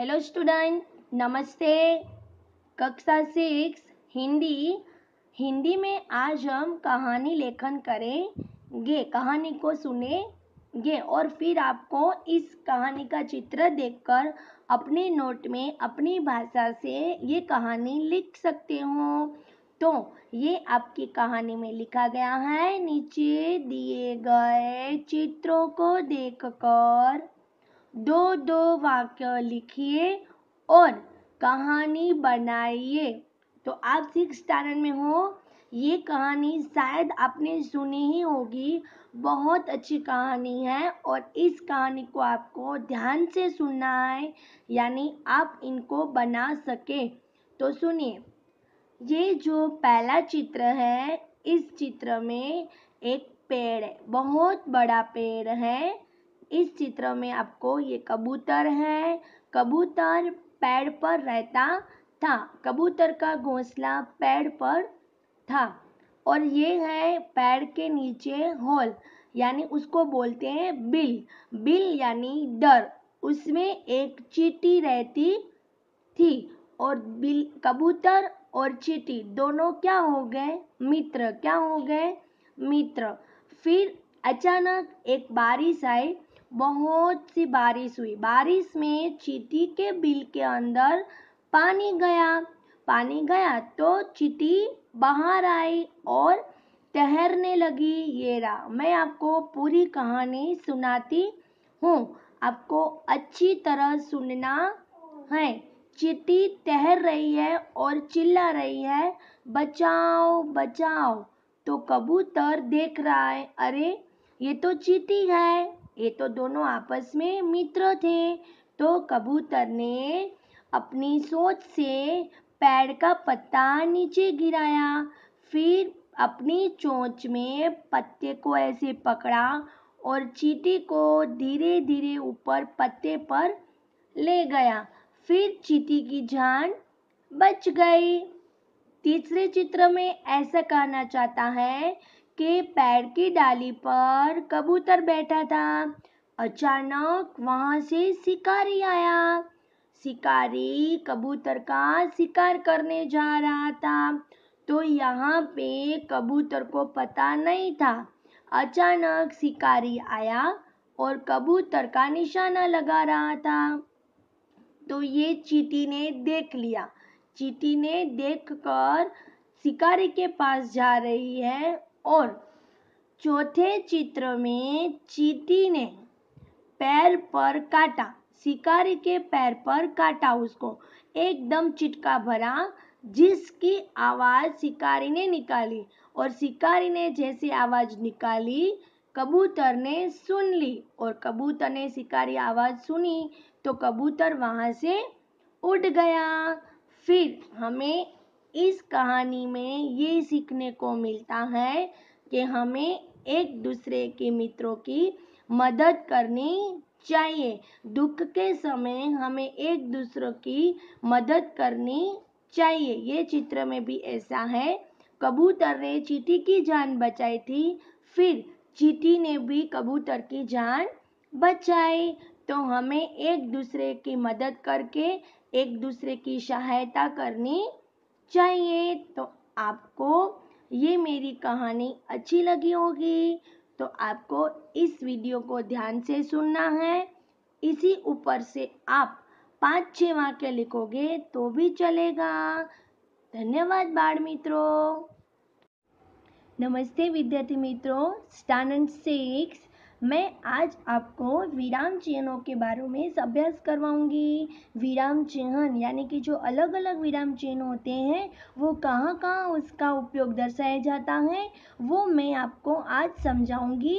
hello student नमस्ते कक्षा six Hindi Hindi में आज हम कहानी लेखन करेंगे कहानी को सुनेंगे और फिर आपको इस कहानी का चित्र देखकर अपने नोट में अपनी भाषा से ये कहानी लिख सकते हो तो ये आपकी कहानी में लिखा गया है नीचे दिए गए चित्रों को देखकर दो दो वाक्य लिखिए और कहानी बनाइए तो आप सिक्स स्टैंडर्ड में हो ये कहानी शायद आपने सुनी ही होगी बहुत अच्छी कहानी है और इस कहानी को आपको ध्यान से सुनना है यानी आप इनको बना सके तो सुनिए ये जो पहला चित्र है इस चित्र में एक पेड़ है बहुत बड़ा पेड़ है इस चित्र में आपको ये कबूतर है कबूतर पेड़ पर रहता था कबूतर का घोंसला पेड़ पर था और ये है पेड़ के नीचे हॉल यानी उसको बोलते हैं बिल बिल यानी डर उसमें एक चीटी रहती थी और बिल कबूतर और चीटी दोनों क्या हो गए मित्र क्या हो गए मित्र फिर अचानक एक बारिश आई बहुत सी बारिश हुई बारिश में चीटी के बिल के अंदर पानी गया पानी गया तो चीटी बाहर आई और तहरने लगी ये रहा मैं आपको पूरी कहानी सुनाती हूँ आपको अच्छी तरह सुनना है चीटी तहर रही है और चिल्ला रही है बचाओ बचाओ तो कबूतर देख रहा है अरे ये तो चीटी है ये तो दोनों आपस में मित्र थे तो कबूतर ने अपनी सोच से पेड़ का पत्ता नीचे गिराया फिर अपनी चोंच में पत्ते को ऐसे पकड़ा और चीटी को धीरे धीरे ऊपर पत्ते पर ले गया फिर चीटी की जान बच गई तीसरे चित्र में ऐसा कहना चाहता है के पैर की डाली पर कबूतर बैठा था अचानक वहां से शिकारी आया शिकारी कबूतर का शिकार करने जा रहा था तो यहाँ पे कबूतर को पता नहीं था अचानक शिकारी आया और कबूतर का निशाना लगा रहा था तो ये चीटी ने देख लिया चीटी ने देखकर शिकारी के पास जा रही है और चौथे चित्र में चीती ने पैर पर काटा शिकारी के पैर पर काटा उसको एकदम चिटका भरा जिसकी आवाज शिकारी ने निकाली और शिकारी ने जैसी आवाज निकाली कबूतर ने सुन ली और कबूतर ने शिकारी आवाज सुनी तो कबूतर वहां से उड़ गया फिर हमें इस कहानी में ये सीखने को मिलता है कि हमें एक दूसरे के मित्रों की मदद करनी चाहिए दुख के समय हमें एक दूसरों की मदद करनी चाहिए ये चित्र में भी ऐसा है कबूतर ने चीटी की जान बचाई थी फिर चीटी ने भी कबूतर की जान बचाई तो हमें एक दूसरे की मदद करके एक दूसरे की सहायता करनी चाहिए तो आपको ये मेरी कहानी अच्छी लगी होगी तो आपको इस वीडियो को ध्यान से सुनना है इसी ऊपर से आप पाँच छः वाक्य लिखोगे तो भी चलेगा धन्यवाद बाढ़ मित्रों नमस्ते विद्यार्थी मित्रों स्टैंडर्ड सिक्स मैं आज आपको विराम चिन्हों के बारे में अभ्यास करवाऊंगी विराम चिन्हन यानी कि जो अलग अलग विराम चिन्ह होते हैं वो कहाँ कहाँ उसका उपयोग दर्शाया जाता है वो मैं आपको आज समझाऊंगी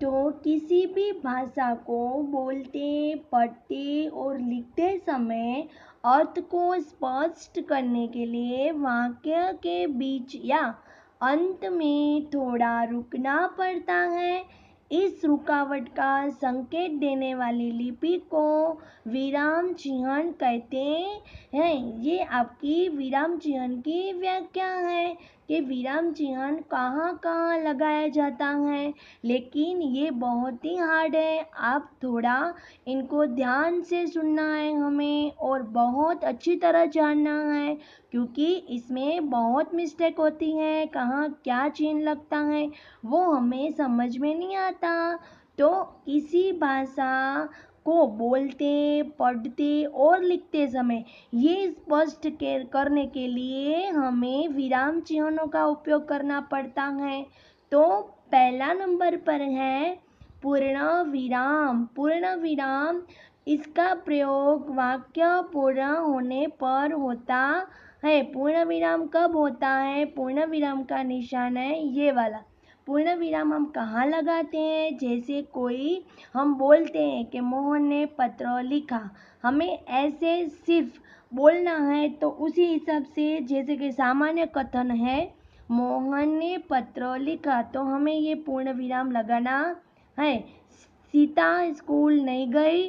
तो किसी भी भाषा को बोलते पढ़ते और लिखते समय अर्थ को स्पष्ट करने के लिए वाक्य के बीच या अंत में थोड़ा रुकना पड़ता है इस रुकावट का संकेत देने वाली लिपि को विराम चिन्ह कहते हैं ये आपकी विराम चिन्ह की व्याख्या है कि विराम चिन्ह कहाँ कहाँ लगाया जाता है लेकिन ये बहुत ही हार्ड है आप थोड़ा इनको ध्यान से सुनना है हमें और बहुत अच्छी तरह जानना है क्योंकि इसमें बहुत मिस्टेक होती है कहाँ क्या चिन्ह लगता है वो हमें समझ में नहीं आता तो किसी भाषा को बोलते पढ़ते और लिखते समय ये स्पष्ट करने के लिए हमें विराम चिन्हों का उपयोग करना पड़ता है तो पहला नंबर पर है पूर्ण विराम पूर्ण विराम इसका प्रयोग वाक्य पूर्ण होने पर होता है पूर्ण विराम कब होता है पूर्ण विराम का निशान है ये वाला पूर्ण विराम हम कहाँ लगाते हैं जैसे कोई हम बोलते हैं कि मोहन ने पत्र लिखा हमें ऐसे सिर्फ बोलना है तो उसी हिसाब से जैसे कि सामान्य कथन है मोहन ने पत्र लिखा तो हमें ये पूर्ण विराम लगाना है सीता स्कूल नहीं गई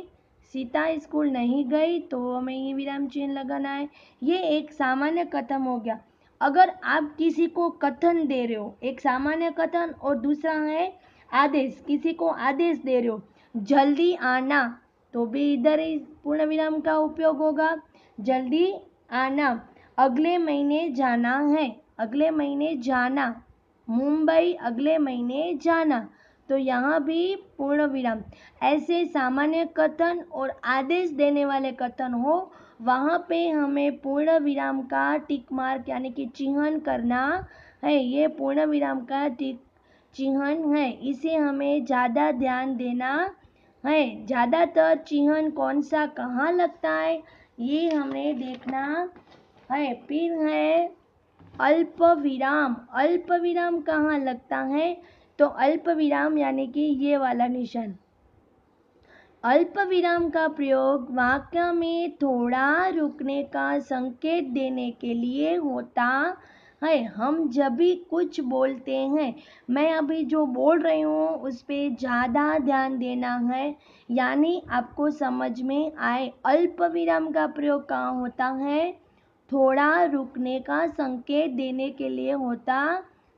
सीता स्कूल नहीं गई तो हमें ये विराम चिन्ह लगाना है ये एक सामान्य कथन हो गया अगर आप किसी को कथन दे रहे हो एक सामान्य कथन और दूसरा है आदेश किसी को आदेश दे रहे हो जल्दी आना तो भी इधर ही पूर्ण विराम का उपयोग होगा जल्दी आना अगले महीने जाना है अगले महीने जाना मुंबई अगले महीने जाना तो यहाँ भी पूर्ण विराम ऐसे सामान्य कथन और आदेश देने वाले कथन हो वहाँ पे हमें पूर्ण विराम का टिक मार्क यानी कि चिन्हन करना है ये पूर्ण विराम का टिक चिन्हन है इसे हमें ज़्यादा ध्यान देना है ज़्यादातर चिन्हन कौन सा कहाँ लगता है ये हमें देखना है फिर है अल्प विराम अल्प विराम कहाँ लगता है तो अल्प विराम यानी कि ये वाला निशान अल्प विराम का प्रयोग वाक्य में थोड़ा रुकने का संकेत देने के लिए होता है हम जब भी कुछ बोलते हैं मैं अभी जो बोल रही हूँ उस पर ज़्यादा ध्यान देना है यानी आपको समझ में आए अल्प विराम का प्रयोग कहाँ होता है थोड़ा रुकने का संकेत देने के लिए होता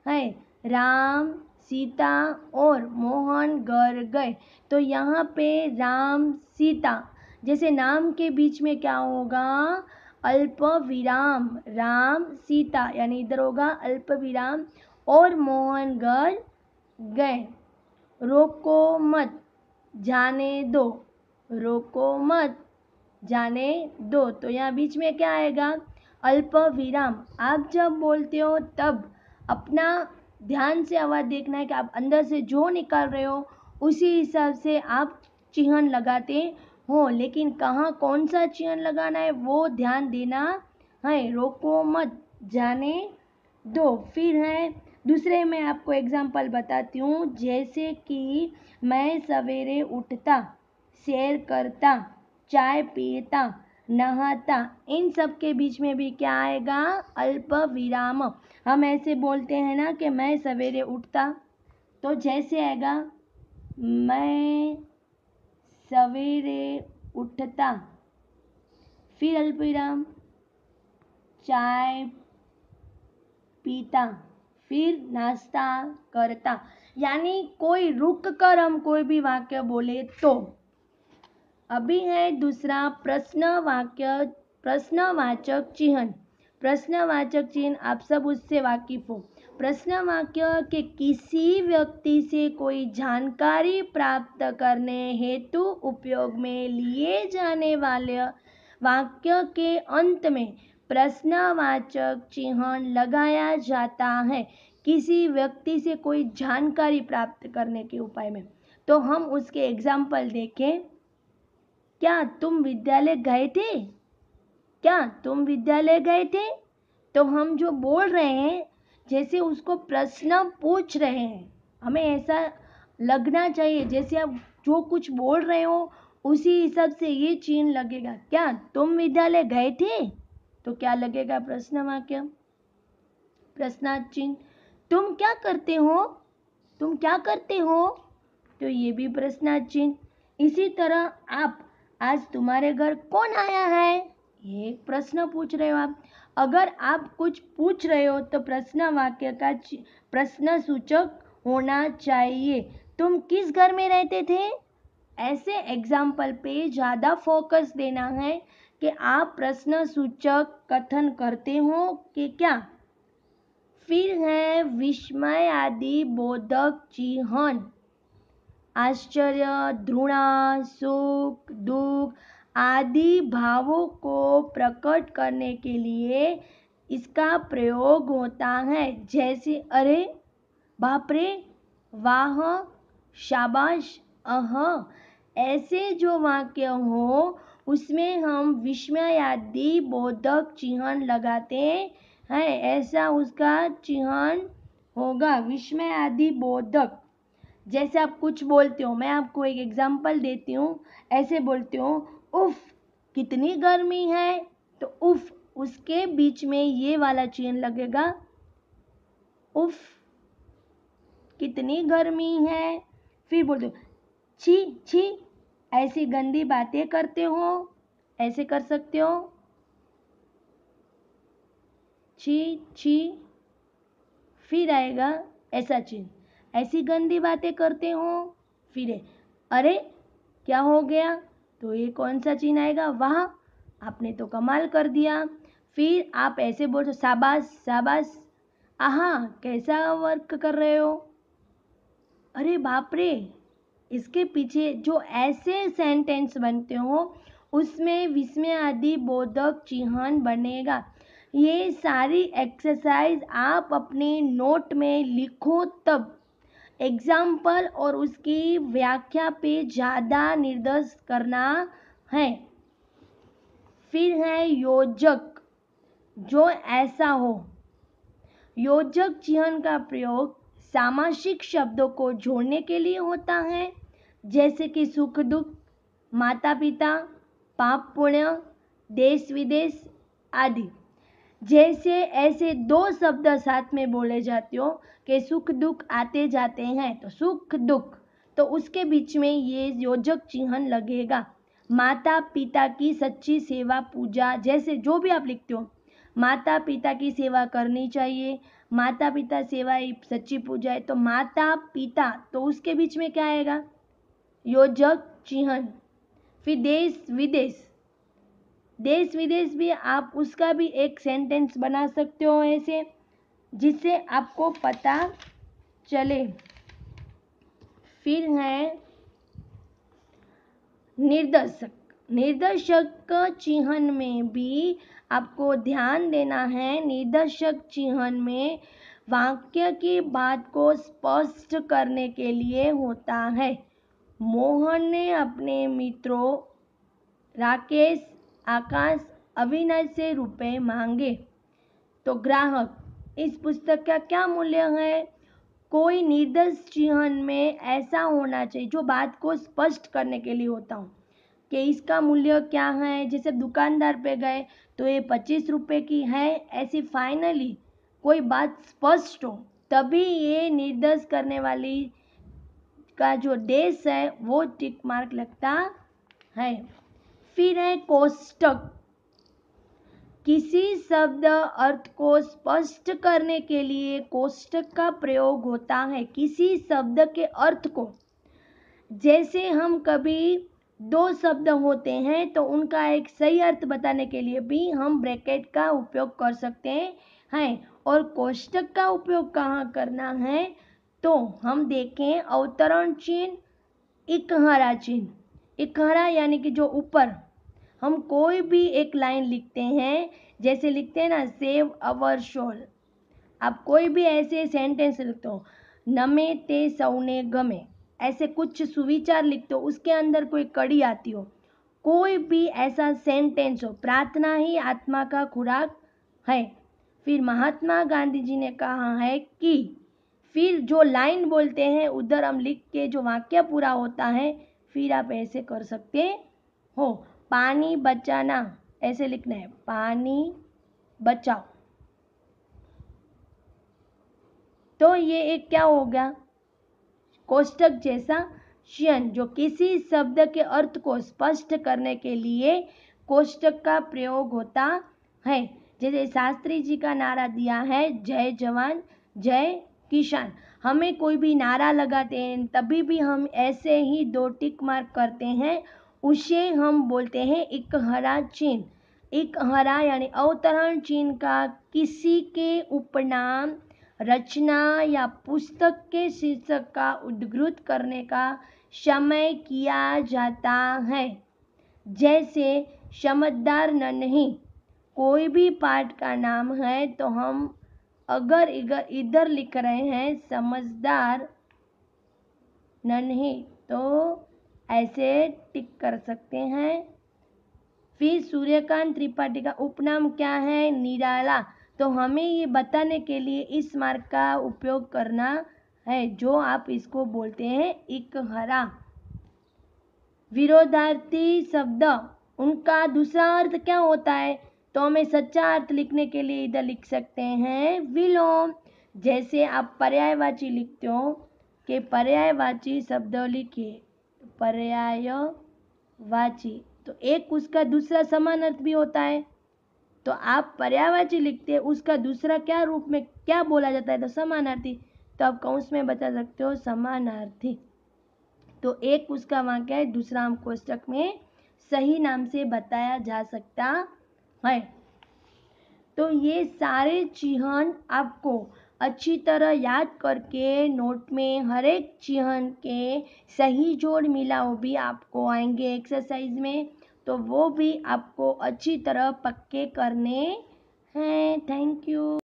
है राम सीता और मोहन घर गए तो यहाँ पे राम सीता जैसे नाम के बीच में क्या होगा अल्प विराम राम सीता यानी इधर होगा अल्प विराम और मोहन घर गए रोको मत जाने दो रोको मत जाने दो तो यहाँ बीच में क्या आएगा अल्प विराम आप जब बोलते हो तब अपना ध्यान से आवाज़ देखना है कि आप अंदर से जो निकाल रहे हो उसी हिसाब से आप चिहन लगाते हो लेकिन कहाँ कौन सा चिहन लगाना है वो ध्यान देना है रोको मत जाने दो फिर है दूसरे मैं आपको एग्जाम्पल बताती हूँ जैसे कि मैं सवेरे उठता शेयर करता चाय पीता नहाता इन सब के बीच में भी क्या आएगा अल्प विराम हम ऐसे बोलते हैं ना कि मैं सवेरे उठता तो जैसे आएगा मैं सवेरे उठता फिर अल्प विराम चाय पीता फिर नाश्ता करता यानी कोई रुक कर हम कोई भी वाक्य बोले तो अभी है दूसरा प्रश्नवाक्य प्रश्नवाचक चिन्ह प्रश्नवाचक चिन्ह आप सब उससे वाकिफ हो प्रश्न वाक्य के किसी व्यक्ति से कोई जानकारी प्राप्त करने हेतु उपयोग में लिए जाने वाले वाक्य के अंत में प्रश्नवाचक चिन्ह लगाया जाता है किसी व्यक्ति से कोई जानकारी प्राप्त करने के उपाय में तो हम उसके एग्जाम्पल देखें क्या तुम विद्यालय गए थे क्या तुम विद्यालय गए थे तो हम जो बोल रहे हैं जैसे उसको प्रश्न पूछ रहे हैं हमें ऐसा लगना चाहिए जैसे आप जो कुछ बोल रहे हो उसी हिसाब से ये चीन लगेगा क्या तुम विद्यालय गए थे तो क्या लगेगा प्रश्न वाक्य प्रश्नार्थ चिन्ह तुम क्या करते हो तुम क्या करते हो तो ये भी प्रश्नार्थ चिन्ह इसी तरह आप आज तुम्हारे घर कौन आया है ये एक प्रश्न पूछ रहे हो आप अगर आप कुछ पूछ रहे हो तो प्रश्न वाक्य का प्रश्न सूचक होना चाहिए तुम किस घर में रहते थे ऐसे एग्जाम्पल पे ज़्यादा फोकस देना है कि आप प्रश्न सूचक कथन करते हो कि क्या फिर है विस्मय आदि बोधक चिहन आश्चर्य घृणा सुख दुख आदि भावों को प्रकट करने के लिए इसका प्रयोग होता है जैसे अरे बाप रे वाह शाबाश अह ऐसे जो वाक्य हो उसमें हम विस्मयादि बोधक चिन्ह लगाते हैं ऐसा उसका चिन्ह होगा विस्मयादि बोधक जैसे आप कुछ बोलते हो मैं आपको एक एग्ज़ाम्पल देती हूँ ऐसे बोलते हो उफ़ कितनी गर्मी है तो उफ़ उसके बीच में ये वाला चेन लगेगा उफ़ कितनी गर्मी है फिर बोलते हो छी छी ऐसी गंदी बातें करते हो ऐसे कर सकते हो छी छी फिर आएगा ऐसा चिन्ह ऐसी गंदी बातें करते हो फिर अरे क्या हो गया तो ये कौन सा चीन आएगा वाह आपने तो कमाल कर दिया फिर आप ऐसे बोल शाबाश शाबाश आहा कैसा वर्क कर रहे हो अरे बाप रे इसके पीछे जो ऐसे सेंटेंस बनते हो उसमें विस्मय आदि बोधक चिन्हन बनेगा ये सारी एक्सरसाइज आप अपने नोट में लिखो तब एग्जाम्पल और उसकी व्याख्या पे ज़्यादा निर्देश करना है फिर है योजक जो ऐसा हो योजक चिन्ह का प्रयोग सामासिक शब्दों को जोड़ने के लिए होता है जैसे कि सुख दुख माता पिता पाप पुण्य देश विदेश आदि जैसे ऐसे दो शब्द साथ में बोले जाते हो कि सुख दुख आते जाते हैं तो सुख दुख तो उसके बीच में ये योजक चिन्ह लगेगा माता पिता की सच्ची सेवा पूजा जैसे जो भी आप लिखते हो माता पिता की सेवा करनी चाहिए माता पिता सेवा सच्ची पूजा है तो माता पिता तो उसके बीच में क्या आएगा योजक चिन्ह फिर देश विदेश देश विदेश भी आप उसका भी एक सेंटेंस बना सकते हो ऐसे जिससे आपको पता चले फिर है निर्देशक निर्देशक चिन्हन में भी आपको ध्यान देना है निर्देशक चिन्हन में वाक्य की बात को स्पष्ट करने के लिए होता है मोहन ने अपने मित्रों राकेश आकाश अभिनय से रुपए मांगे तो ग्राहक इस पुस्तक का क्या मूल्य है कोई निर्देश चिहन में ऐसा होना चाहिए जो बात को स्पष्ट करने के लिए होता हो कि इसका मूल्य क्या है जैसे दुकानदार पे गए तो ये पच्चीस रुपये की है ऐसी फाइनली कोई बात स्पष्ट हो तभी ये निर्देश करने वाली का जो देश है वो टिक मार्क लगता है फिर है कोष्टक किसी शब्द अर्थ को स्पष्ट करने के लिए कोष्टक का प्रयोग होता है किसी शब्द के अर्थ को जैसे हम कभी दो शब्द होते हैं तो उनका एक सही अर्थ बताने के लिए भी हम ब्रैकेट का उपयोग कर सकते हैं और कोष्टक का उपयोग कहाँ करना है तो हम देखें अवतरण चिन्ह इकहरा चिन्ह इकहरा यानी कि जो ऊपर हम कोई भी एक लाइन लिखते हैं जैसे लिखते हैं ना सेव अवर शोल आप कोई भी ऐसे सेंटेंस लिखते हो नमे ते सौने गमे ऐसे कुछ सुविचार लिखते हो उसके अंदर कोई कड़ी आती हो कोई भी ऐसा सेंटेंस हो प्रार्थना ही आत्मा का खुराक है फिर महात्मा गांधी जी ने कहा है कि फिर जो लाइन बोलते हैं उधर हम लिख के जो वाक्य पूरा होता है फिर आप ऐसे कर सकते हो पानी बचाना ऐसे लिखना है पानी बचाओ तो ये एक क्या हो गया कोष्टक जैसा शयन जो किसी शब्द के अर्थ को स्पष्ट करने के लिए कोष्टक का प्रयोग होता है जैसे शास्त्री जी का नारा दिया है जय जवान जय किसान हमें कोई भी नारा लगाते हैं तभी भी हम ऐसे ही दो टिक मार्क करते हैं उसे हम बोलते हैं एक हरा चिन्ह एक हरा यानी अवतरण चिन्ह का किसी के उपनाम रचना या पुस्तक के शीर्षक का उद्घृत करने का समय किया जाता है जैसे समझदार नहीं कोई भी पाठ का नाम है तो हम अगर इगर इधर लिख रहे हैं समझदार नहीं तो ऐसे टिक कर सकते हैं फिर सूर्यकांत त्रिपाठी का उपनाम क्या है निराला तो हमें ये बताने के लिए इस मार्ग का उपयोग करना है जो आप इसको बोलते हैं एक हरा विरोधार्थी शब्द उनका दूसरा अर्थ क्या होता है तो हमें सच्चा अर्थ लिखने के लिए इधर लिख सकते हैं विलोम जैसे आप पर्यायवाची लिखते हो कि पर्यायवाची शब्द लिखिए पर्याय वाची तो एक उसका दूसरा समान अर्थ भी होता है तो आप पर्यायवाची लिखते हैं उसका दूसरा क्या रूप में क्या बोला जाता है तो समानार्थी तो आप कौश में बता सकते हो समानार्थी तो एक उसका वाक्य है दूसरा हम कोष्टक में सही नाम से बताया जा सकता है तो ये सारे चिहन आपको अच्छी तरह याद करके नोट में हर एक चिहन के सही जोड़ मिला वो भी आपको आएंगे एक्सरसाइज में तो वो भी आपको अच्छी तरह पक्के करने हैं थैंक यू